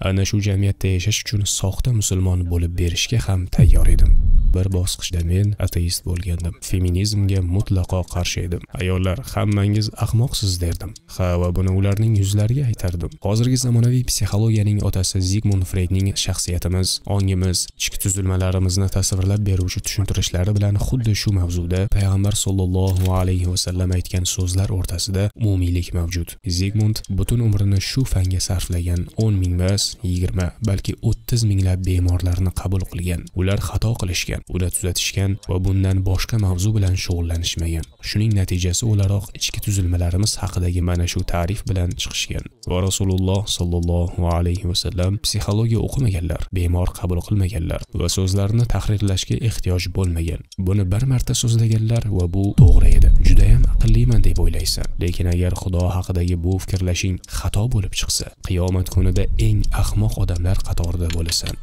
ana shu jamiyatda yashash uchun soxta musulmon bo'lib berishga ham tayyor edim bir bosqichda men ateist bo'lgandim feminizmga mutlaqo qarshi edim ayollar hammangiz ahmoqsiz derdim ha va buni ularning yuzlariga aytardim hozirgi zamonaviy psixologiyaning otasi zigmund freydning shaxsiyatimiz ongimiz ichki tuzilmalarimizni tasvirlab beruvchi tushuntirishlari bilan xuddi shu mavzuda payg'ambar sollallohu alayhi vasallam aytgan so'zlar o'rtasida umumiylik mavjud zigmund butun umrini shu fanga sarflagan o'n mingmas 20, yigirma balki o'ttiz minglab bemorlarni qabul qilgan ular xato qilishgan qilishmagan uda tuzatishgan va bundan boshqa mavzu bilan shug'ullanishmagan shuning natijasi o'laroq ichki tuzilmalarimiz haqidagi mana shu ta'rif bilan chiqishgan va rasululloh sollallohu alayhi vasallam psixologiya o'qimaganlar bemor qabul qilmaganlar va so'zlarini tahrirlashga ehtiyoj bo'lmagan buni bir marta so'zlaganlar va bu to'g'ri edi judayam aqlliman deb o'ylaysan lekin agar xudo haqidagi bu fikrlashing xato bo'lib chiqsa qiyomat kunida eng ahmoq odamlar qatorida bo'lasan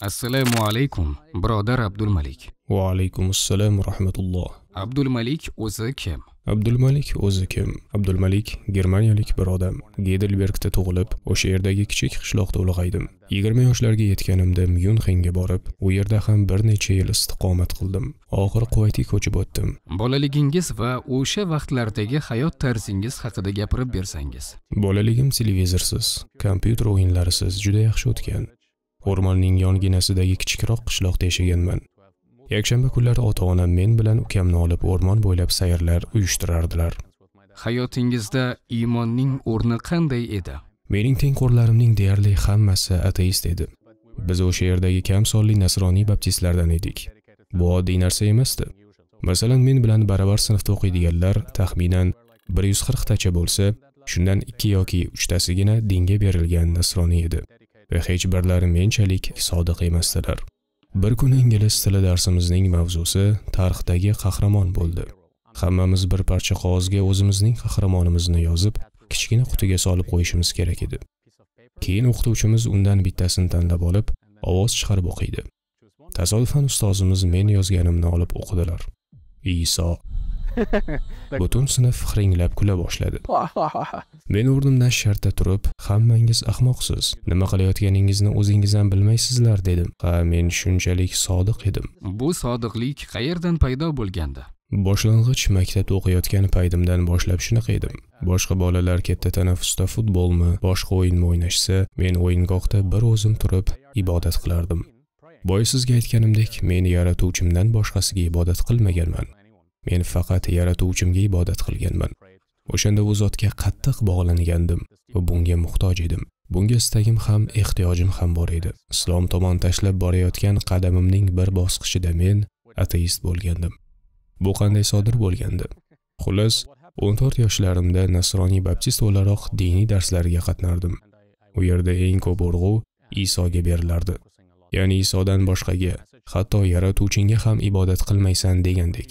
assalomu alaykum birodar abdulmalik va alaykum assalom va rahmatulloh abdulmalik o'zi kim abdulmalik o'zi kim abdulmalik germaniyalik bir odam gedelbergda tug'ilib o'sha yerdagi kichik qishloqda ulg'aydim yigirma yoshlarga yetganimda myunxenga borib u yerda ham bir necha yil istiqomat qildim oxiri quvaytga ko'chib o'tdim bolaligingiz va o'sha vaqtlardagi hayot tarzingiz haqida gapirib bersangiz bolaligim televizorsiz kompyuter o'yinlarisiz juda yaxshi o'tgan o'rmonning yonginasidagi kichikroq qishloqda yashaganman yakshanba kunlari ota onam men bilan ukamni olib o'rmon bo'ylab sayrlar uyushtirardilar hayotingizda iymonning o'rni qanday edi mening tengqurlarimning deyarli hammasi ateist edi biz o'sha yerdagi kam sonli nasroniy baptistlardan edik bu oddiy narsa emasdi masalan men bilan baravar sinfda o'qiydiganlar taxminan bir yuz qirqtacha bo'lsa shundan ikki yoki uchtasigina dinga berilgan nasroniy edi va hech birlari menchalik sodiq emasdilar. Bir kuni ingliz tili darsimizning mavzusi tarixdagi qahramon bo'ldi. Hammamiz bir parcha qog'ozga o'zimizning qahramonimizni yozib, kichkina qutiga solib qo'yishimiz kerak edi. Keyin o'qituvchimiz undan bittasini tanlab olib, ovoz chiqarib o'qiydi. Tasodifan ustozimiz men yozganimni olib o'qidilar. Iso butun sinf hiringlab kula boshladi men o'rnimdan shartta turib hammangiz ahmoqsiz nima qilayotganingizni o'zingiz ham bilmaysizlar dedim ha men shunchalik sodiq edim bu sodiqlik qayerdan paydo bo'lgandi boshlang'ich maktabda o'qiyotgan paytimdan boshlab shunaqa edim boshqa bolalar katta tanaffusda futbolmi boshqa o'yinmi o'ynashsa men o'yingohda bir o'zim turib ibodat qilardim boy sizga aytganimdek men yaratuvchimdan boshqasiga ibodat qilmaganman men faqat yaratuvchimga ibodat qilganman o'shanda u zotga qattiq bog'langandim va bunga muhtoj edim bunga istagim ham ehtiyojim ham bor edi islom tomon tashlab borayotgan qadamimning bir bosqichida men ateist bo'lgandim bu qanday sodir bo'lgandi xullas 14 yoshlarimda nasroniy baptist o'laroq diniy darslarga qatnardim u yerda eng ko'p urg'u isoga berilardi ya'ni isodan boshqaga hatto yaratuvchingga ham ibodat qilmaysan degandek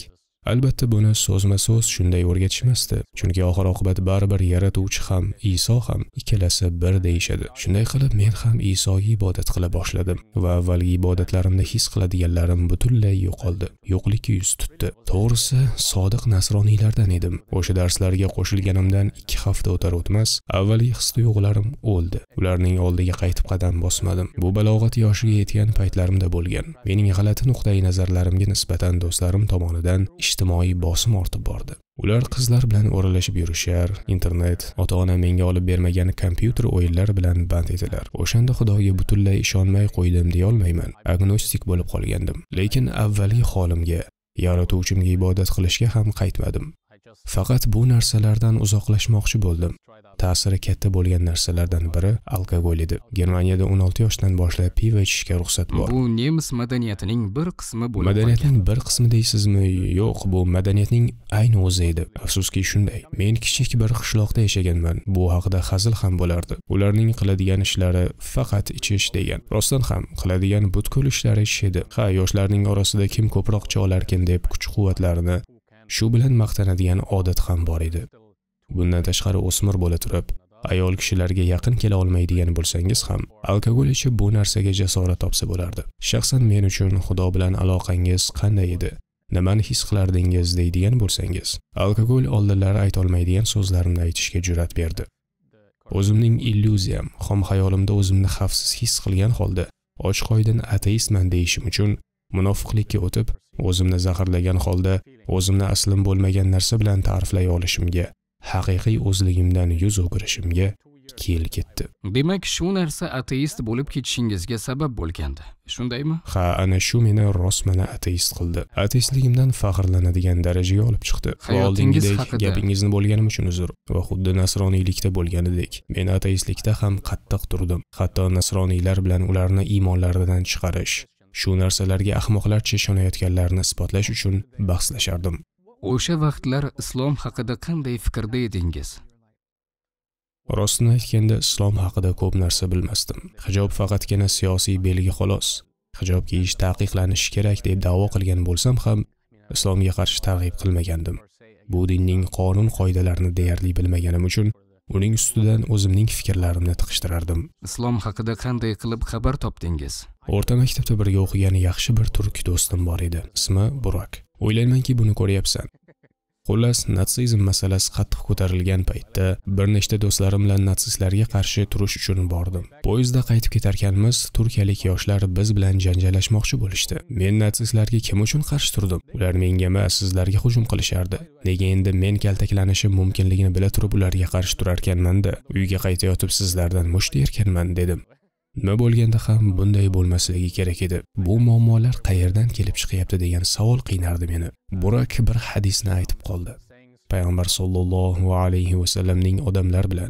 albatta buni so'zma so'z shunday o'rgatishmasdi chunki oxir oqibat baribir yaratuvchi ham iso ham ikkalasi bir deyishadi shunday qilib men ham isoga ibodat qila boshladim va avvalgi ibodatlarimda his qiladiganlarim butunlay yo'qoldi yo'qlikka yuz tutdi to'g'risi sodiq nasroniylardan edim o'sha darslarga qo'shilganimdan ikki hafta o'tar o'tmas avvalgi his tuyg'ularim o'ldi ularning oldiga qaytib qadam bosmadim bu balog'at yoshiga yetgan paytlarimda bo'lgan mening g'alati nuqtai nazarlarimga nisbatan do'stlarim tomonidan ish ijtimoiy bosim ortib bordi ular qizlar bilan o'ralashib yurishar internet ota ona menga olib bermagan kompyuter o'yinlari bilan band edilar o'shanda xudoga butunlay ishonmay qo'ydim deyolmayman agnostik bo'lib qolgandim lekin avvalgi holimga yaratuvchimga ibodat qilishga ham qaytmadim faqat bu narsalardan uzoqlashmoqchi bo'ldim ta'siri katta bo'lgan narsalardan biri alkogol edi germaniyada 16 yoshdan boshlab pivo ichishga ruxsat bor bu nemis madaniyatining bir qismi bo'lib madaniyatning bir qismi deysizmi yo'q bu madaniyatning ayni o'zi edi afsuski shunday men kichik bir qishloqda yashaganman bu haqida hazil ham bo'lardi ularning qiladigan ishlari faqat ichish degan rostdan ham qiladigan butkul ishlari ichish edi ha yoshlarning orasida kim ko'proq chog'larkin deb kuch quvvatlarini shu bilan maqtanadigan odat ham bor edi Bundan tashqari o'smir bo'la turib, ayol kishilarga yaqin kela olmaydigan bo'lsangiz ham, alkogol ichib bu narsaga jasorat topsa bo'lardi. Shaxsan men uchun xudo bilan aloqangiz qanday edi? Nimani his qilardingiz deydigan bo'lsangiz, alkogol oldinlari ayta olmaydigan so'zlarimni aytishga jur'at berdi. O'zimning illyuziyam, xom xayolimda o'zimni xavfsiz his qilgan holda, ochiq-oydin ateistman deyishim uchun munofiqlikka o'tib, o'zimni zaharlagan holda, o'zimni aslim bo'lmagan narsa bilan ta'riflay olishimga haqiqiy o'zligimdan yuz o'girishimga kel ketdi demak shu narsa ateist bo'lib ketishingizga sabab bo'lgandi shundaymi ha ana shu meni rostmana ateist qildi ateistligimdan faxrlanadigan darajaga olib chiqdi oldingidek haqida... gapingizni bo'lganim uchun uzr va xuddi nasroniylikda bo'lganidek men ateistlikda ham qattiq turdim hatto nasroniylar bilan ularni iymonlaridan chiqarish shu narsalarga ahmoqlarcha ishonayotganlarini isbotlash uchun bahslashardim o'sha vaqtlar islom haqida qanday fikrda edingiz rostini aytganda islom haqida ko'p narsa bilmasdim hijob faqatgina siyosiy belgi xolos hijob kiyish taqiqlanishi kerak deb da'vo qilgan bo'lsam ham islomga qarshi targ'ib qilmagandim bu dinning qonun qoidalarini deyarli bilmaganim uchun uning ustidan o'zimning fikrlarimni tiqishtirardim islom haqida qanday qilib xabar topdingiz o'rta maktabda birga o'qigan yaxshi bir turk do'stim bor edi ismi burak O'ylaymanki, buni ko'ryapsan. Xullas, natsizm masalasi qattiq ko'tarilgan paytda bir nechta do'stlarim bilan natsistlarga qarshi turish uchun bordim. Poyezdda qaytib ketarkanmiz, turkiyalik yoshlar biz bilan janjallashmoqchi bo'lishdi. Men natsistlarga kim uchun qarshi turdim? Ular menga emas, sizlarga hujum qilishardi. Nega endi men kaltaklanishim mumkinligini bila turib ularga qarshi turarkanman-da, uyga qaytayotib sizlardan musht yerkanman dedim. nima bo'lganda ham bunday bo'lmasligi kerak edi bu muammolar qayerdan kelib chiqyapti degan savol qiynardi meni burak bir hadisni aytib qoldi payg'ambar sollallohu alayhi vasallamning odamlar bilan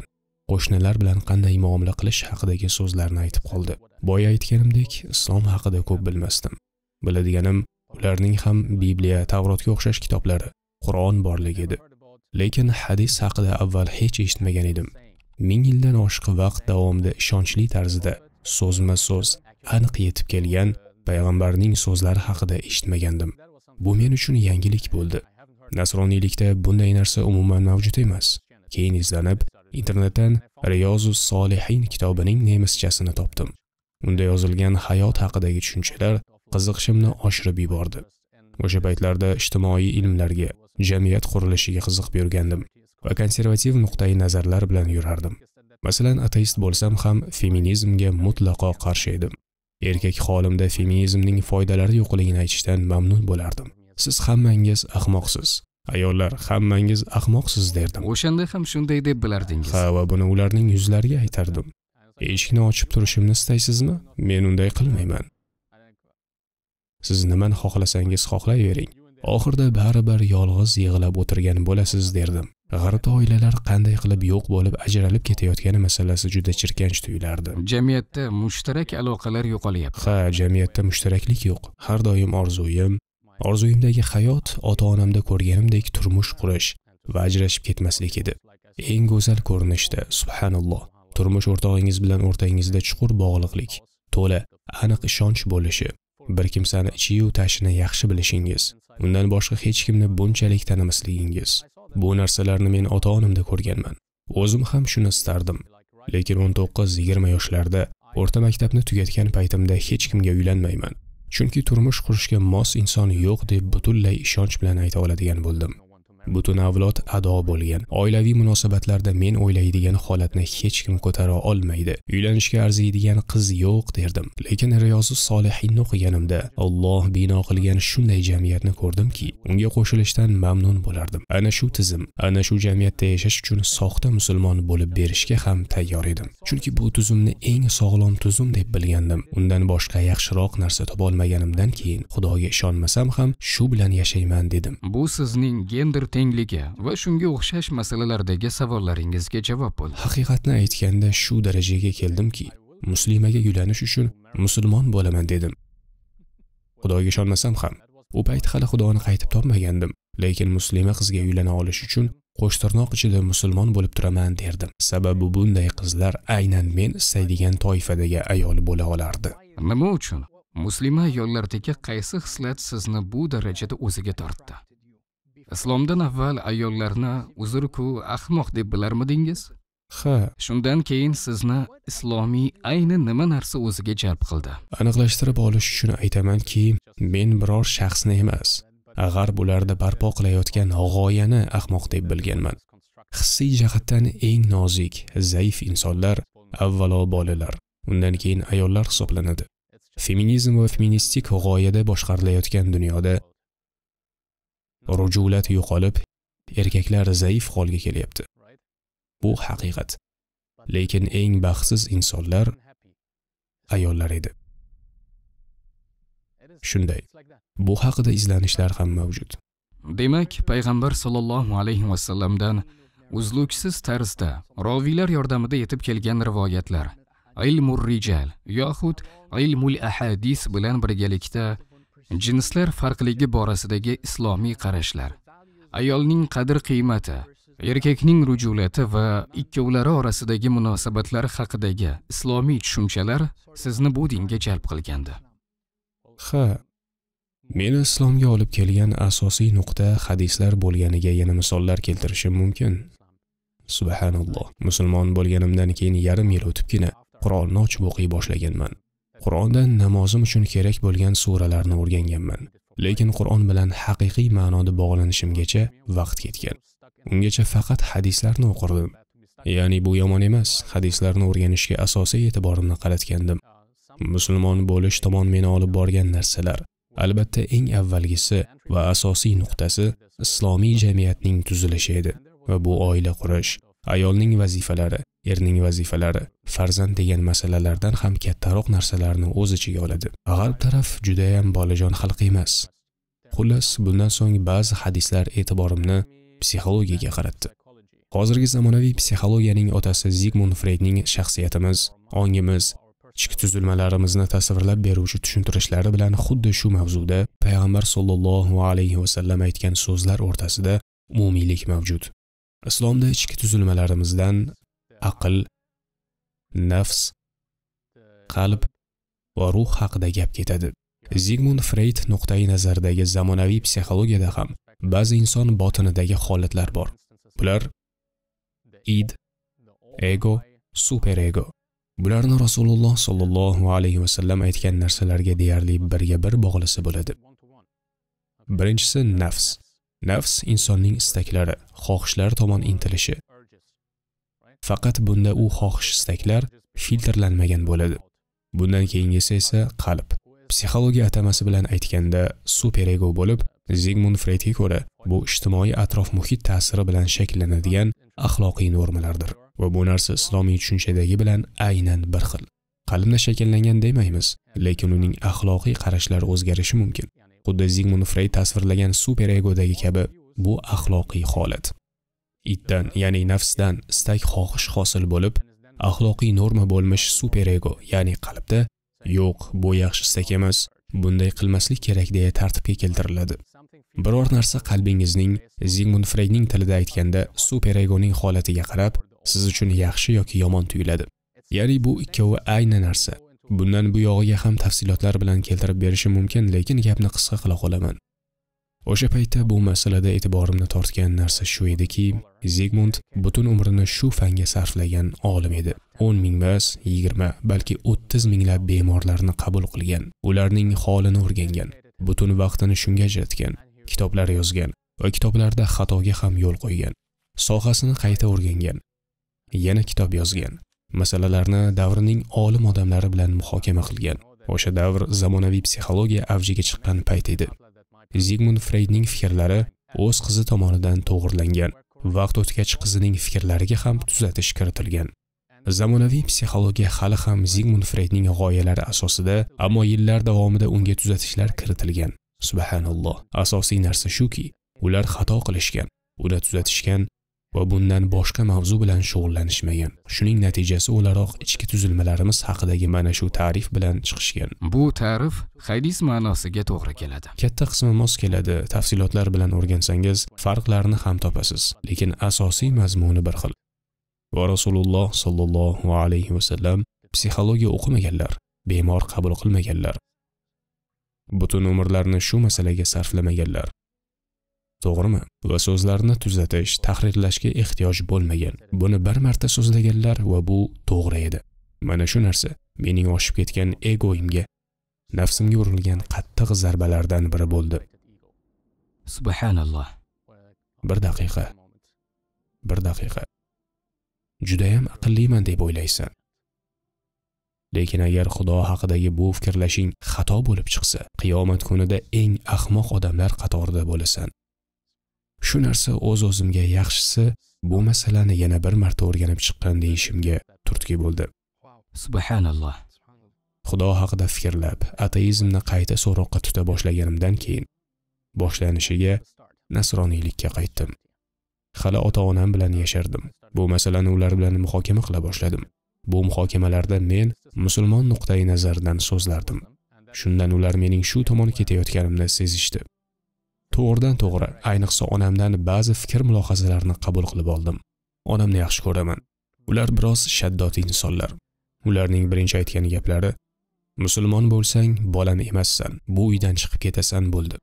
qo'shnilar bilan qanday muomala qilish haqidagi so'zlarni aytib qoldi boya aytganimdek islom haqida ko'p bilmasdim biladiganim ularning ham bibliya tavrotga o'xshash kitoblari qur'on borligi edi lekin hadis haqida avval hech eshitmagan edim ming yildan oshiq vaqt davomida ishonchli tarzda so'zma so'z aniq yetib kelgan payg'ambarning so'zlari haqida eshitmagandim bu men uchun yangilik bo'ldi nasroniylikda bunday narsa umuman mavjud emas keyin izlanib internetdan riyozu solihin kitobining nemischasini topdim unda yozilgan hayot haqidagi tushunchalar qiziqishimni oshirib yubordi o'sha paytlarda ijtimoiy ilmlarga jamiyat qurilishiga qiziqib yurgandim va konservativ nuqtai nazarlar bilan yurardim Masalan, ateist bo'lsam ham feminizmga mutlaqo qarshi edim. Erkak xolimda feminizmning foydalari yo'qligini aytishdan mamnun bo'lardim. Siz hammangiz ahmoqsiz. Ayollar, hammangiz ahmoqsiz derdim. O'shanda ham shunday deb bilardingiz. Ha, va buni ularning yuzlariga aytardim. Eshikni ochib turishimni istaysizmi? Men unday qilmayman. Siz nimani xohlasangiz xohlayvering. Oxirda baribir yolg'iz yig'lab o'tirgan bo'lasiz derdim. g'arbda oilalar qanday qilib yo'q bo'lib ajralib ketayotgani masalasi juda jirkanch tuyulardi jamiyatda mushtarak aloqalar yo'qolyapti ha jamiyatda mushtaraklik yo'q har doim orzuyim orzuyimdagi hayot ota onamda ko'rganimdek turmush qurish va ajrashib ketmaslik edi eng go'zal ko'rinishda subhanalloh turmush o'rtog'ingiz bilan o'rtangizda chuqur bog'liqlik to'la aniq ishonch bo'lishi bir kimsani ichiyu tashini yaxshi bilishingiz undan boshqa hech kimni bunchalik tanimasligingiz Bu narsalarni men ota-onamda ko'rganman. O'zim ham shuni istardim. Lekin 19-20 yoshlarda o'rta maktabni tugatgan paytimda hech kimga uylanmayman. Chunki turmush qurishga mos inson yo'q deb butunlay ishonch bilan ayta oladigan bo'ldim. butun avlod ado bo'lgan oilaviy munosabatlarda men o'ylaydigan holatni hech kim ko'tara olmaydi uylanishga arziydigan qiz yo'q derdim lekin riyozi solihinni o'qiganimda Alloh bino qilgan shunday jamiyatni ko'rdimki unga qo'shilishdan mamnun bo'lardim ana shu tizim ana shu jamiyatda yashash uchun soxta musulmon bo'lib berishga ham tayyor edim chunki bu tuzumni eng sog'lom tuzum deb bilgandim undan boshqa yaxshiroq narsa topolmaganimdan keyin xudoga ishonmasam ham shu bilan yashayman dedim bu sizning gender tengligi va shunga o'xshash masalalardagi savollaringizga javob bo'ldi haqiqatni aytganda shu darajaga keldimki muslimaga uylanish uchun musulmon bo'laman dedim xudoga ishonmasam ham u payt hali xudoni qaytib topmagandim lekin muslima qizga uylana olish uchun qo'shtirnoq ichida musulmon bo'lib turaman derdim sababi bunday qizlar aynan men istaydigan toifadagi ayol bo'la olardi nima uchun muslima ayollardagi qaysi xislat sizni bu darajada o'ziga tortdi islomdan avval ayollarni uzrku ahmoq deb bilarmidingiz ha shundan keyin sizni islomiy ayni nima narsa o'ziga jalb qildi aniqlashtirib olish uchun aytamanki men biror shaxsni emas g'arb ularda barpo qilayotgan g'oyani ahmoq deb bilganman hissiy jihatdan eng nozik zaif insonlar avvalo bolalar undan keyin ayollar hisoblanadi feminizm va feministik g'oyada boshqarilayotgan dunyoda rujulat yo'qolib, erkaklar zaif holga kelyapti. Bu haqiqat. Lekin eng baxtsiz insonlar ayollar edi. Shunday. Bu haqida izlanishlar ham mavjud. Demak, payg'ambar sollallohu alayhi vasallamdan uzluksiz tarzda roviylar yordamida yetib kelgan rivoyatlar ilmur rijal yoxud ilmul ahadis bilan birgalikda jinslar farqligi borasidagi islomiy qarashlar ayolning qadr qiymati erkakning rujulati va ikkovlari orasidagi munosabatlar haqidagi islomiy tushunchalar sizni bu dinga jalb qilgandi ha meni islomga olib kelgan asosiy nuqta hadislar bo'lganiga yana misollar keltirishim mumkin subhanalloh musulmon bo'lganimdan keyin yarim yil o'tibgina qur'onni ochib o'qiy boshlaganman Qur'onda namozim uchun kerak bo'lgan suralarni o'rganganman. Lekin Qur'on bilan haqiqiy ma'noda bog'lanishimgacha vaqt ketgan. Ungacha faqat hadislarni o'qirdim. Ya'ni bu yomon emas, hadislarni o'rganishga asosiy e'tiborimni qaratgandim. Musulmon bo'lish tomon meni olib borgan narsalar. Albatta eng avvalgisi va asosiy nuqtasi islomiy jamiyatning tuzilishi edi va bu oila qurish, ayolning vazifalari, erning vazifalari farzand degan masalalardan ham kattaroq narsalarni o'z ichiga oladi g'arb taraf judayam bolajon xalq emas xullas bundan so'ng ba'zi hadislar e'tiborimni psixologiyaga qaratdi hozirgi zamonaviy psixologiyaning otasi zigmund freydning shaxsiyatimiz ongimiz ichki tuzilmalarimizni tasvirlab beruvchi tushuntirishlari bilan xuddi shu mavzuda payg'ambar sollallohu alayhi vasallam aytgan so'zlar o'rtasida umumiylik mavjud islomda ichki tuzilmalarimizdan aql nafs qalb va ruh haqida gap ketadi zigmund freyd nuqtai nazaridagi zamonaviy psixologiyada ham ba'zi inson botinidagi holatlar bor bular id ego super ego bularni rasululloh sollallohu alayhi vasallam aytgan narsalarga deyarli birga bir bog'lisi bo'ladi birinchisi nafs nafs insonning istaklari xohishlari tomon intilishi faqat bunda u xohish istaklar filtrlanmagan bo'ladi bundan keyingisi esa qalb psixologiya atamasi bilan aytganda superego bo'lib zigmund fredga ko'ra bu ijtimoiy atrof muhit ta'siri bilan shakllanadigan axloqiy normalardir va bu narsa islomiy tushunchadagi bilan aynan bir xil qalbda shakllangan demaymiz lekin uning axloqiy qarashlari o'zgarishi mumkin xuddi zigmund freyd tasvirlagan super egodagi kabi bu axloqiy holat itdan ya'ni nafsdan istak xohish hosil bo'lib axloqiy norma bo'lmish superego ya'ni qalbda yo'q bu yaxshi istak emas bunday qilmaslik kerak deya tartibga keltiriladi biror narsa qalbingizning zigmund freydning tilida aytganda superegoning holatiga qarab siz uchun yaxshi yoki yomon tuyuladi ya'ni bu ikkovi ayni narsa bundan bu yog'iga ham tafsilotlar bilan keltirib berishim mumkin lekin gapni qisqa qila qolaman o'sha paytda bu masalada e'tiborimni tortgan narsa shu ediki zigmund butun umrini shu fanga sarflagan olim edi o'n ming emas yigirma balki o'ttiz minglab bemorlarni qabul qilgan ularning holini o'rgangan butun vaqtini shunga ajratgan kitoblar yozgan va kitoblarda xatoga ham yo'l qo'ygan sohasini qayta o'rgangan yana kitob yozgan masalalarni davrining olim odamlari bilan muhokama qilgan o'sha davr zamonaviy psixologiya avjiga chiqqan payt edi Zigmund Freydning fikrlari o'z qizi tomonidan to'g'irlangan. Vaqt o'tgach qizining fikrlariga ham tuzatish kiritilgan. Zamonaviy psixologiya hali ham Zigmund Freydning g'oyalari asosida, ammo yillar davomida unga tuzatishlar kiritilgan. Subhanalloh. Asosiy narsa shuki, ular xato qilishgan, uni tuzatishgan va bundan boshqa mavzu bilan shug'ullanishmagan shuning natijasi o'laroq ichki tuzilmalarimiz haqidagi mana shu ta'rif bilan chiqishgan bu ta'rif hadis ma'nosiga to'g'ri keladi katta qismi mos keladi tafsilotlar bilan o'rgansangiz farqlarni ham topasiz lekin asosiy mazmuni bir xil va rasululloh sollallohu alayhi vasallam psixologiya o'qimaganlar bemor qabul qilmaganlar butun umrlarini shu masalaga sarflamaganlar to'g'rimi va so'zlarni tuzatish tahrirlashga ehtiyoj bo'lmagan buni bir marta so'zlaganlar va bu to'g'ri edi mana shu narsa mening oshib ketgan egoimga nafsimga urilgan qattiq zarbalardan biri bo'ldi subhanalloh bir daqiqa bir daqiqa judayam aqlliman deb o'ylaysan lekin agar xudo haqidagi bu fikrlashing xato bo'lib chiqsa qiyomat kunida eng ahmoq odamlar qatorida bo'lasan shu narsa o'z o'zimga yaxshisi bu masalani yana bir marta o'rganib chiqqan deyishimga turtki bo'ldi subhanalloh xudo haqida fikrlab ateizmni qayta so'roqqa tuta boshlaganimdan keyin boshlanishiga nasroniylikka qaytdim hali ota onam bilan yashardim bu masalani ular bilan muhokama qila boshladim bu muhokamalarda men musulmon nuqtai nazaridan so'zlardim shundan ular mening shu tomon ketayotganimni sezishdi to'g'ridan to'g'ri ayniqsa onamdan ba'zi fikr mulohazalarni qabul qilib oldim onamni yaxshi ko'raman ular biroz shaddod insonlar ularning birinchi aytgan gaplari musulmon bo'lsang bolam emassan bu uydan chiqib ketasan bo'ldi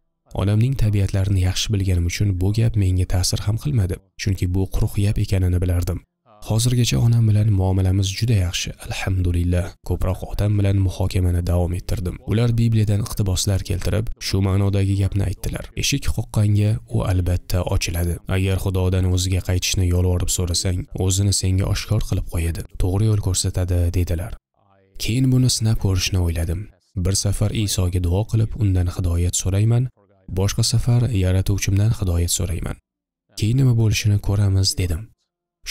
onamning tabiatlarini yaxshi bilganim uchun bu gap menga ta'sir ham qilmadi chunki bu quruq gap ekanini bilardim hozirgacha onam bilan muomalamiz juda yaxshi alhamdulillah ko'proq otam bilan muhokamani davom ettirdim ular bibliyadan iqtiboslar keltirib shu ma'nodagi gapni aytdilar eshik qoqqanga u albatta ochiladi agar xudodan o'ziga qaytishni yolvorib so'rasang o'zini senga oshkor qilib qo'yadi to'g'ri yo'l ko'rsatadi dedilar keyin buni sinab ko'rishni o'yladim bir safar isoga duo qilib undan hidoyat so'rayman boshqa safar yaratuvchimdan hidoyat so'rayman keyin nima bo'lishini ko'ramiz dedim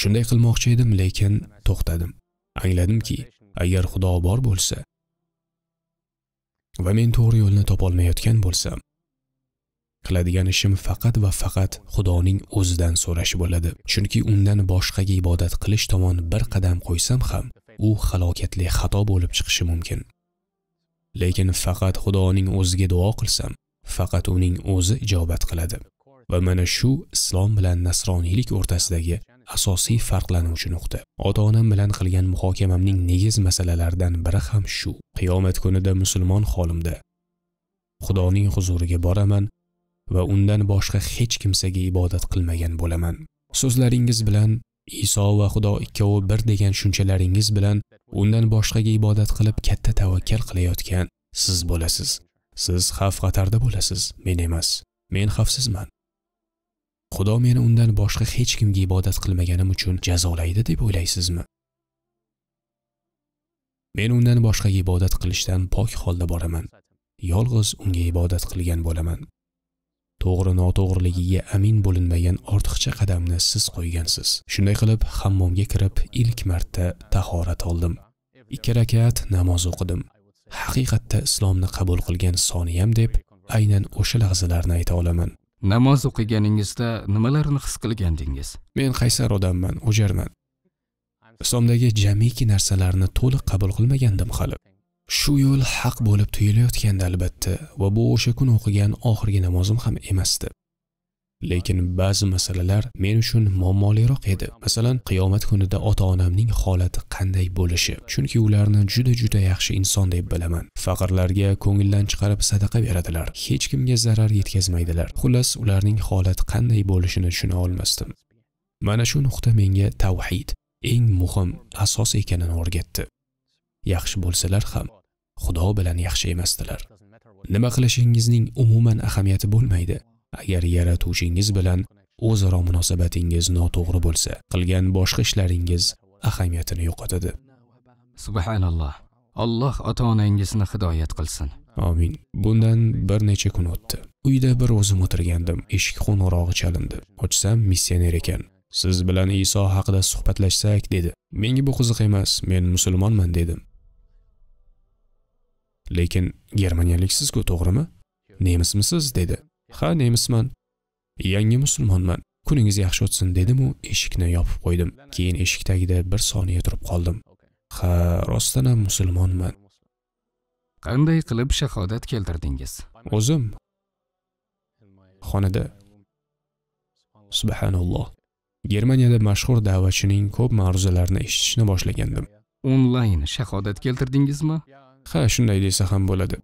Shunday qilmoqchi edim, lekin to'xtadim. Angladimki, agar Xudo bor bo'lsa va men to'g'ri yo'lni topa olmayotgan bo'lsam, qiladigan ishim faqat va faqat Xudoning o'zidan so'rash bo'ladi. Chunki undan boshqaga ibodat qilish tomon bir qadam qo'ysam ham, u halokatli xato bo'lib chiqishi mumkin. Lekin faqat Xudoning o'ziga duo qilsam, faqat uning o'zi ijobat qiladi. Va mana shu islom bilan nasroniylik o'rtasidagi asosiy farqlanuvchi nuqta ota onam bilan qilgan muhokamamning negiz masalalaridan biri ham shu qiyomat kunida musulmon holimda xudoning huzuriga boraman va undan boshqa hech kimsaga ibodat qilmagan bo'laman so'zlaringiz bilan iso va xudo ikkovi bir degan tushunchalaringiz bilan undan boshqaga ibodat qilib katta tavakkal qilayotgan siz bo'lasiz siz xavf xatarda bo'lasiz men emas men xavfsizman xudo meni undan boshqa hech kimga ibodat qilmaganim uchun jazolaydi deb o'ylaysizmi men undan boshqaga ibodat qilishdan pok holda boraman yolg'iz unga ibodat qilgan bo'laman to'g'ri noto'g'riligiga amin bo'linmagan ortiqcha qadamni siz qo'ygansiz shunday qilib hammomga kirib ilk marta tahorat oldim ikki rakat namoz o'qidim haqiqatda islomni qabul qilgan soniyam deb aynan o'sha lahzalarni ayta olaman namoz o'qiganingizda nimalarni his qilgandingiz men qaysar odamman o'jarman islomdagi jamiki narsalarni to'liq qabul qilmagandim hali shu yo'l haq bo'lib tuyulayotgandi albatta va bu o'sha kuni o'qigan oxirgi namozim ham emasdi lekin ba'zi masalalar men uchun muammoliroq edi masalan qiyomat kunida ota onamning holati qanday bo'lishi chunki ularni juda juda yaxshi inson deb bilaman faqirlarga ko'ngildan chiqarib sadaqa beradilar hech kimga zarar yetkazmaydilar xullas ularning holati qanday bo'lishini tushuna olmasdim mana shu nuqta menga tavhid eng muhim asos ekanini o'rgatdi yaxshi bo'lsalar ham xudo bilan yaxshi emasdilar nima qilishingizning umuman ahamiyati bo'lmaydi agar yaratuvchingiz bilan o'zaro munosabatingiz noto'g'ri bo'lsa qilgan boshqa ishlaringiz ahamiyatini yo'qotadi subhanalloh alloh ota onangizni hidoyat qilsin omin bundan bir necha kun o'tdi uyda bir o'zim o'tirgandim eshik qo'ng'irog'i chalindi ochsam missioner ekan siz bilan iso haqida suhbatlashsak dedi menga bu qiziq emas men musulmonman dedim lekin germaniyaliksizku to'g'rimi nemismisiz dedi ha nemisman yangi musulmonman kuningiz yaxshi o'tsin dedimu eshikni yopib qo'ydim keyin eshik tagida bir soniya turib qoldim ha rostdan ham musulmonman qanday qilib shahodat keltirdingiz o'zim xonada subhanalloh germaniyada mashhur da'vatchining ko'p ma'ruzalarini eshitishni boshlagandim onlayn shahodat keltirdingizmi ha shunday desa ham bo'ladi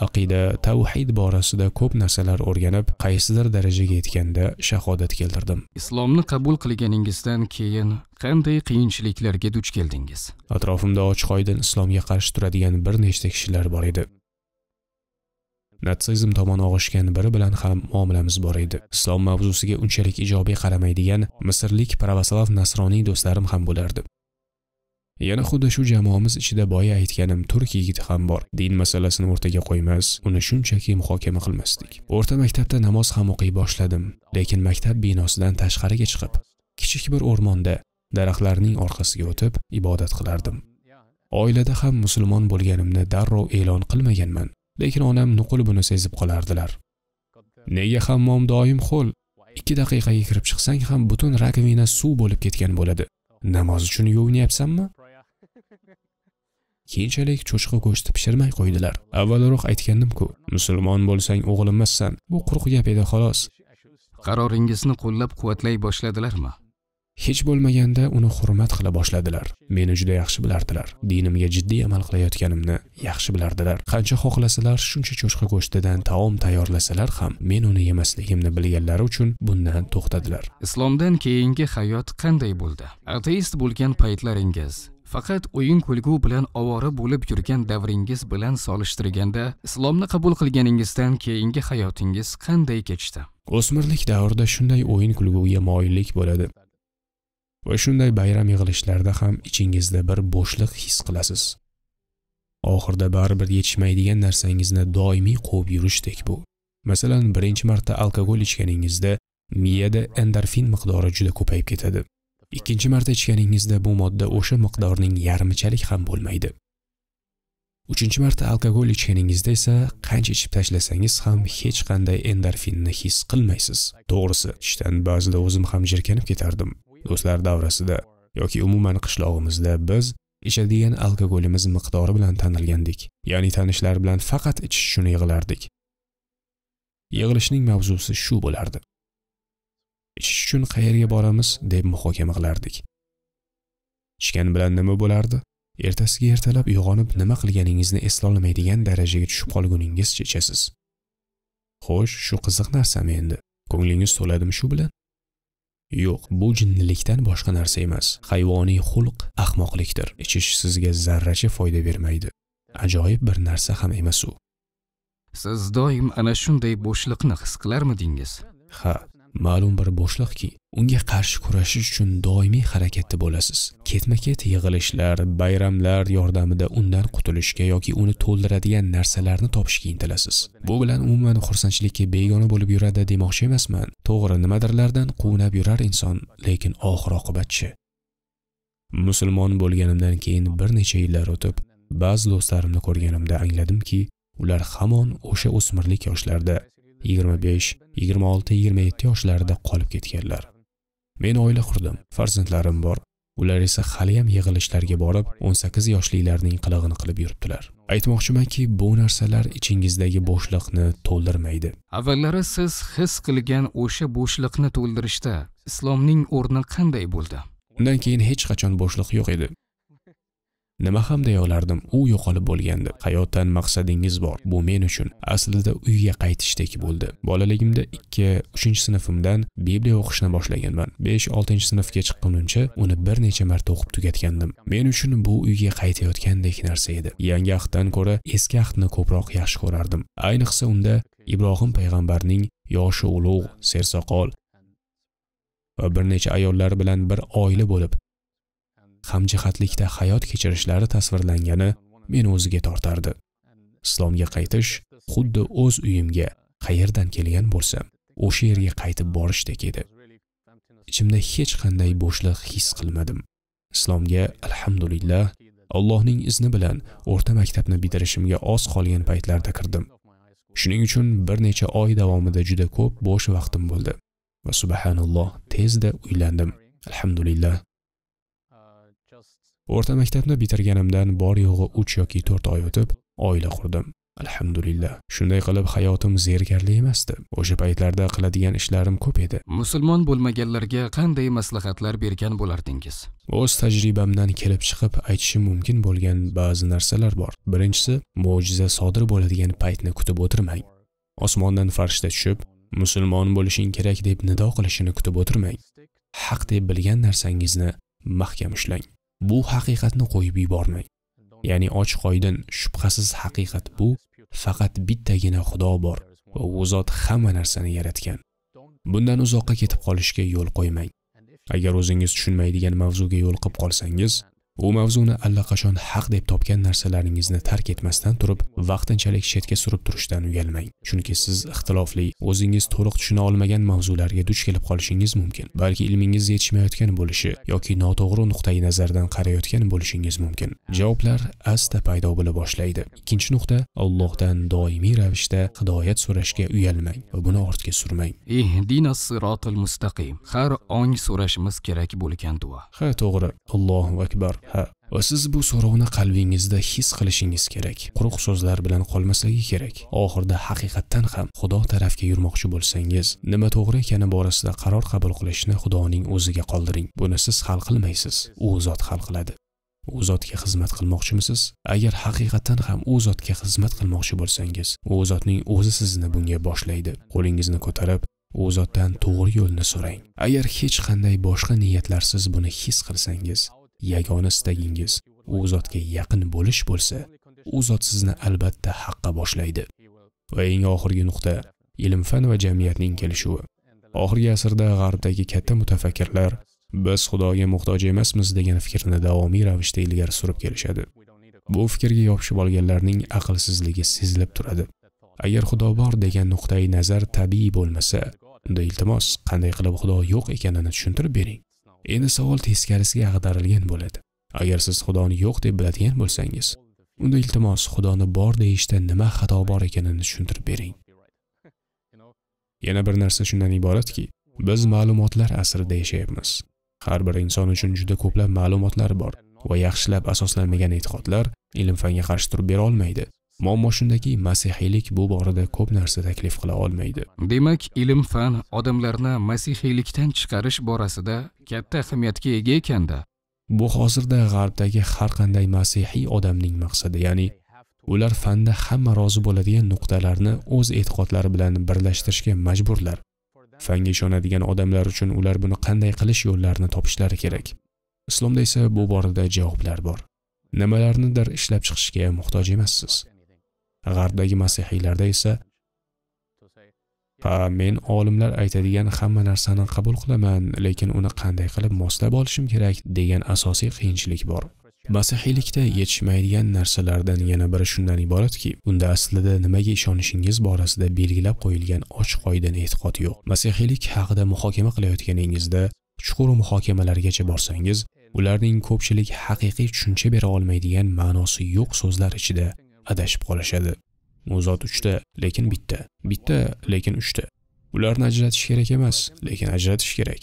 aqida tavhid borasida ko'p narsalar o'rganib qaysidir darajaga yetganda shahodat keltirdim islomni qabul qilganingizdan keyin qanday qiyinchiliklarga duch keldingiz atrofimda ochiqoydin islomga qarshi turadigan bir nechta kishilar bor edi natsizm tomon og'ishgan biri bilan ham muomalamiz bor edi islom mavzusiga unchalik ijobiy qaramaydigan misrlik pravoslav nasroniy do'stlarim ham bo'lardi Yana xuddi shu jamoamiz ichida boya aytganim turk yigiti ham bor. Din masalasini o'rtaga qo'ymas, uni shunchaki muhokama qilmasdik. O'rta maktabda namoz ham o'qiy boshladim, lekin maktab binosidan tashqariga chiqib, kichik bir o'rmonda daraxtlarning orqasiga o'tib ibodat qilardim. Oilada ham musulmon bo'lganimni darrov e'lon qilmaganman, lekin onam nuqul buni sezib qolardilar. Nega hammom doim ho'l? 2 daqiqaga kirib chiqsang ham butun rakvina suv bo'lib ketgan bo'ladi. Namoz uchun yuvinyapsanmi? keyinchalik cho'chqa go'shti pishirmay qo'ydilar avvalroq aytgandimku musulmon bo'lsang o'g'limmassan bu quruq gap edi xolos qaroringizni qo'llab quvvatlay boshladilarmi hech bo'lmaganda uni hurmat qila boshladilar meni juda yaxshi bilardilar dinimga jiddiy amal qilayotganimni yaxshi bilardilar qancha xohlasalar shuncha cho'chqa go'shtidan taom tayyorlasalar ham men uni yemasligimni bilganlari uchun bundan to'xtadilar islomdan keyingi hayot qanday bo'ldi ateist bo'lgan paytlaringiz faqat o'yin kulgu bilan ovora bo'lib yurgan davringiz bilan solishtirganda islomni qabul qilganingizdan keyingi hayotingiz qanday kechdi o'smirlik davrida shunday o'yin kulguga moyillik bo'ladi va shunday bayram yig'ilishlarida ham ichingizda bir bo'shliq his qilasiz oxirida baribir yetishmaydigan narsangizni doimiy quvib yurishdek bu masalan birinchi marta alkogol ichganingizda miyada endorfin miqdori juda ko'payib ketadi ikkinchi marta ichganingizda bu modda o'sha miqdorning yarmichalik ham bo'lmaydi uchinchi marta alkogol ichganingizda esa qancha ichib tashlasangiz ham hech qanday endorfinni his qilmaysiz to'g'risi ichishdan ba'zida o'zim ham jirkanib ketardim do'stlar davrasida yoki umuman qishlog'imizda biz ichadigan alkogolimiz miqdori bilan tanilgandik ya'ni tanishlar bilan faqat ichish uchun yig'ilardik yig'ilishning mavzusi shu bo'lardi ichish uchun qayerga boramiz deb muhokama qilardik ichgan bilan nima bo'lardi ertasiga ertalab uyg'onib nima qilganingizni eslolmaydigan darajaga tushib qolguningiz chechasiz xo'sh shu qiziq narsami endi ko'nglingiz to'ladimi shu bilan yo'q bu jinnilikdan boshqa narsa emas hayvoniy xulq ahmoqlikdir ichish sizga zarracha foyda bermaydi ajoyib bir narsa ham emas u siz doim ana shunday bo'shliqni his qilarmidingiz ha ma'lum bir bo'shliqki unga qarshi kurashish uchun doimiy harakatda bo'lasiz ketma ket yig'ilishlar bayramlar yordamida undan qutulishga yoki uni to'ldiradigan narsalarni topishga intilasiz bu bilan umuman xursandchilikka begona bo'lib yuradi demoqchi emasman to'g'ri nimadirlardan quvnab yurar inson lekin oxir oqibatchi musulmon bo'lganimdan keyin bir necha yillar o'tib ba'zi do'stlarimni ko'rganimda angladimki ular hamon o'sha o'smirlik yoshlarida 25, 26, 27 yoshlarida qolib ketganlar men oila qurdim farzandlarim bor ular esa hali ham yig'ilishlarga borib 18 yoshliklarning qilig'ini qilib yuribdilar aytmoqchimanki bu narsalar ichingizdagi bo'shliqni to'ldirmaydi avvallari siz his qilgan o'sha bo'shliqni to'ldirishda islomning o'rni qanday bo'ldi undan keyin hech qachon bo'shliq yo'q edi nima ham olardim u yo'qolib bo'lgandi hayotdan maqsadingiz bor bu men uchun aslida uyga qaytishdek bo'ldi bolaligimda ikki uchinchi sinfimdan bibliya o'qishni boshlaganman besh oltinchi sinfga chiqqunimcha uni bir necha marta o'qib tugatgandim men uchun bu uyga qaytayotgandek narsa edi yangi ahddan ko'ra eski ahdni ko'proq yaxshi ko'rardim ayniqsa unda ibrohim payg'ambarning yoshi ulug' sersoqol va bir necha ayollar bilan bir oila bo'lib hamjihatlikda hayot kechirishlari tasvirlangani meni o'ziga tortardi islomga qaytish xuddi o'z uyimga qayerdan kelgan bo'lsam o'sha yerga qaytib borishdek edi ichimda hech qanday bo'shliq his qilmadim islomga alhamdulillah allohning izni bilan o'rta maktabni bitirishimga oz qolgan paytlarda kirdim shuning uchun bir necha oy davomida juda ko'p bo'sh vaqtim bo'ldi va subhanalloh tezda uylandim alhamdulillah o'rta maktabni bitirganimdan bor yo'g'i uch yoki to'rt oy o'tib oila qurdim alhamdulillah shunday qilib hayotim zerkarli emasdi o'sha paytlarda qiladigan ishlarim ko'p edi musulmon bo'lmaganlarga qanday maslahatlar bergan bo'lardingiz o'z tajribamdan kelib chiqib aytishim mumkin bo'lgan ba'zi narsalar bor birinchisi mo'jiza sodir bo'ladigan paytni kutib o'tirmang osmondan farishta tushib musulmon bo'lishing kerak deb nido qilishini kutib o'tirmang haq deb bilgan narsangizni mahkam ushlang bu haqiqatni qo'yib yubormang ya'ni ochiq oydin shubhasiz haqiqat bu faqat bittagina xudo bor va u zot hamma narsani yaratgan bundan uzoqqa ketib qolishga yo'l qo'ymang agar o'zingiz tushunmaydigan mavzuga yo'liqib qolsangiz u mavzuni allaqachon haq deb topgan narsalaringizni tark etmasdan turib vaqtinchalik chetga surib turishdan uyalmang chunki siz ixtilofli o'zingiz to'liq tushuna olmagan mavzularga duch kelib qolishingiz mumkin balki ilmingiz yetishmayotgan bo'lishi yoki noto'g'ri nuqtai nazardan qarayotgan bo'lishingiz mumkin javoblar asta paydo bo'la boshlaydi ikkinchi nuqta allohdan doimiy ravishda hidoyat so'rashga uyalmang va buni ortga surmang ihdinas eh, sirotil mustaqim har ong so'rashimiz kerak bo'lgan duo ha to'g'ri allohu akbar ha va siz bu so'rovni qalbingizda his qilishingiz kerak quruq so'zlar bilan qolmasligi kerak oxirida haqiqatdan ham xudo tarafga yurmoqchi bo'lsangiz nima to'g'ri ekani borasida qaror qabul qilishni xudoning o'ziga qoldiring buni siz hal qilmaysiz u zot hal qiladi u zotga xizmat qilmoqchimisiz agar haqiqatdan ham u zotga xizmat qilmoqchi bo'lsangiz u zotning o'zi sizni bunga boshlaydi qo'lingizni ko'tarib u zotdan to'g'ri yo'lni so'rang agar hech qanday boshqa niyatlarsiz buni his qilsangiz yagona istagingiz u zotga yaqin bo'lish bo'lsa u zot sizni albatta haqqa boshlaydi va eng oxirgi nuqta ilm fan va jamiyatning kelishuvi oxirgi asrda g'arbdagi katta mutafakkirlar biz xudoga muhtoj emasmiz degan fikrni davomiy ravishda ilgari surib kelishadi bu fikrga yopishib olganlarning aqlsizligi sezilib turadi agar xudo bor degan nuqtai nazar tabiiy bo'lmasa unda iltimos qanday qilib xudo yo'q ekanini tushuntirib bering Endi savol teskarisiga ag'darilgan bo'ladi. Agar siz Xudoni yo'q deb biladigan bo'lsangiz, unda iltimos Xudoni bor deyishda nima xato bor ekanini tushuntirib bering. Yana bir narsa shundan iboratki, biz ma'lumotlar asrida yashayapmiz. Har bir inson uchun juda ko'plab ma'lumotlar bor va yaxshilab asoslanmagan e'tiqodlar ilm-fanga qarshi turib bera olmaydi. muammo shundaki masihiylik bu borada ko'p narsa taklif qila olmaydi demak ilm fan odamlarni masihiylikdan chiqarish borasida katta ahamiyatga ega ekanda bu hozirda g'arbdagi har qanday masihiy odamning maqsadi ya'ni ular fanda hamma rozi bo'ladigan nuqtalarni o'z e'tiqodlari bilan birlashtirishga majburlar fanga ishonadigan odamlar uchun ular buni qanday qilish yo'llarini topishlari kerak islomda esa bu borada javoblar bor nimalarnidir ishlab chiqishga muhtoj emassiz g'arbdagi masihiylarda esa ha men olimlar aytadigan hamma narsani qabul qilaman lekin uni qanday qilib moslab olishim kerak degan asosiy qiyinchilik bor masihiylikda yetishmaydigan narsalardan yana biri shundan iboratki unda aslida nimaga ishonishingiz borasida belgilab qo'yilgan ochiq oydin e'tiqod yo'q masihiylik haqida muhokama qilayotganingizda chuqur muhokamalargacha borsangiz ularning ko'pchilik haqiqiy tushuncha bera olmaydigan ma'nosi yo'q so'zlar ichida adashib qolishadi zot uchta lekin bitta bitta lekin uchta ularni ajratish kerak emas lekin ajratish kerak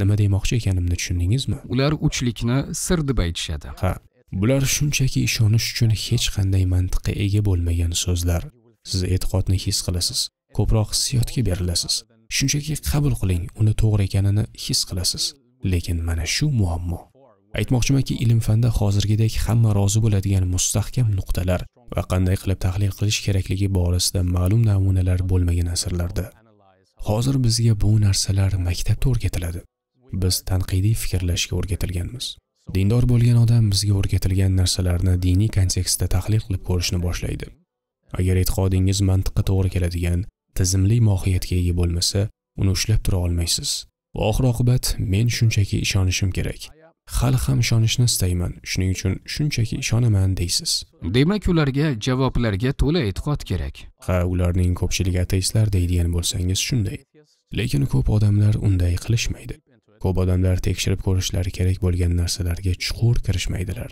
nima demoqchi ekanimni tushundingizmi ular uchlikni sir deb aytishadi ha bular shunchaki ishonish uchun hech qanday mantiqqa ega bo'lmagan so'zlar siz e'tiqodni his qilasiz ko'proq hissiyotga berilasiz shunchaki qabul qiling uni to'g'ri ekanini his qilasiz lekin mana shu muammo aytmoqchimanki ilm fanda hozirgidek hamma rozi bo'ladigan mustahkam nuqtalar va qanday qilib tahlil qilish kerakligi borasida ma'lum namunalar bo'lmagan asrlarda hozir bizga bu narsalar maktabda o'rgatiladi biz tanqidiy fikrlashga o'rgatilganmiz dindor bo'lgan odam bizga o'rgatilgan narsalarni diniy kontekstda tahlil qilib ko'rishni boshlaydi agar e'tiqodingiz mantiqqa to'g'ri keladigan tizimli mohiyatga ega bo'lmasa uni ushlab tura olmaysiz va oxir oqibat men shunchaki ishonishim kerak hali ham ishonishni istayman shuning uchun shunchaki ishonaman deysiz demak ularga javoblarga to'la e'tiqod kerak ha ularning ko'pchiligi ateistlar deydigan bo'lsangiz shunday lekin ko'p odamlar unday qilishmaydi ko'p odamlar tekshirib ko'rishlari kerak bo'lgan narsalarga chuqur kirishmaydilar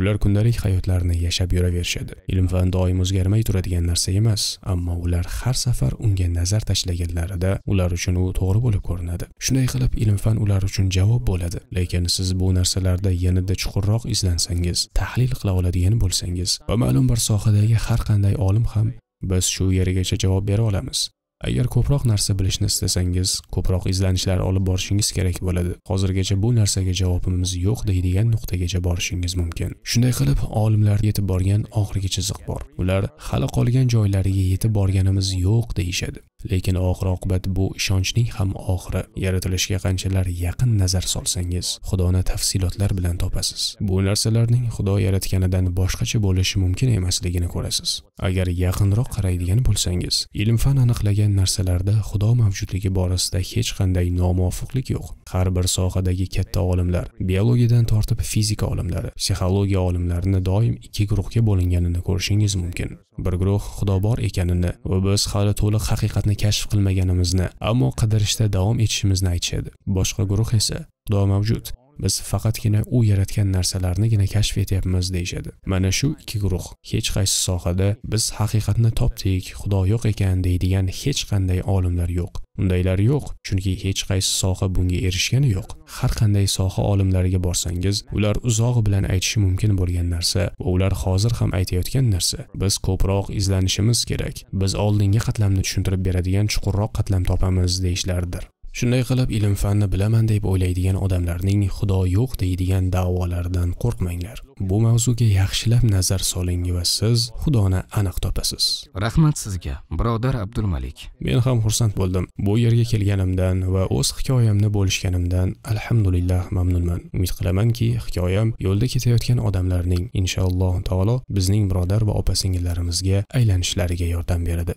ular kundalik hayotlarini yashab yuraverishadi ilm fan doim o'zgarmay turadigan narsa emas ammo ular har safar unga nazar tashlaganlarida ular uchun u to'g'ri bo'lib ko'rinadi shunday qilib ilm fan ular uchun javob bo'ladi lekin siz bu narsalarda yanada chuqurroq izlansangiz tahlil qila oladigan bo'lsangiz va ma'lum bir sohadagi har qanday olim ham biz shu yergacha javob bera olamiz agar ko'proq narsa bilishni istasangiz ko'proq izlanishlar olib borishingiz kerak bo'ladi hozirgacha bu narsaga javobimiz yo'q deydigan nuqtagacha borishingiz mumkin shunday qilib olimlar yetib borgan oxirgi chiziq bor ular hali qolgan joylariga yetib borganimiz yo'q deyishadi lekin oxir oqibat bu ishonchning ham oxiri yaratilishga qanchalar yaqin nazar solsangiz xudoni tafsilotlar bilan topasiz bu narsalarning xudo yaratganidan boshqacha bo'lishi mumkin emasligini ko'rasiz agar yaqinroq qaraydigan bo'lsangiz ilm fan aniqlagan narsalarda xudo mavjudligi borasida hech qanday nomuvofiqlik yo'q har bir sohadagi katta olimlar biologiyadan tortib fizika olimlari psixologiya olimlarini doim ikki guruhga bo'linganini ko'rishingiz mumkin bir guruh xudo bor ekanini va biz hali to'liq haqiqatni kashf qilmaganimizni ammo qidirishda davom etishimizni aytishadi boshqa guruh esa xudo mavjud biz faqatgina u yaratgan narsalarnigina kashf etyapmiz deyishadi mana shu ikki guruh hech qaysi sohada biz haqiqatni topdik xudo yo'q ekan deydigan hech qanday olimlar yo'q undaylar yo'q chunki hech qaysi soha bunga erishgani yo'q har qanday soha olimlariga borsangiz ular uzog'i bilan aytishi mumkin bo'lgan narsa va ular hozir ham aytayotgan narsa biz ko'proq izlanishimiz kerak biz oldingi qatlamni tushuntirib beradigan chuqurroq qatlam topamiz deyishlaridir shunday qilib ilm fanni bilaman deb o'ylaydigan odamlarning xudo yo'q deydigan da'volaridan qo'rqmanglar bu mavzuga yaxshilab nazar soling va siz xudoni aniq topasiz rahmat sizga birodar abdulmalik men ham xursand bo'ldim bu yerga kelganimdan va o'z hikoyamni bo'lishganimdan alhamdulillah mamnunman umid qilamanki hikoyam yo'lda ketayotgan odamlarning inshaalloh taolo bizning birodar va opa singillarimizga aylanishlariga yordam beradi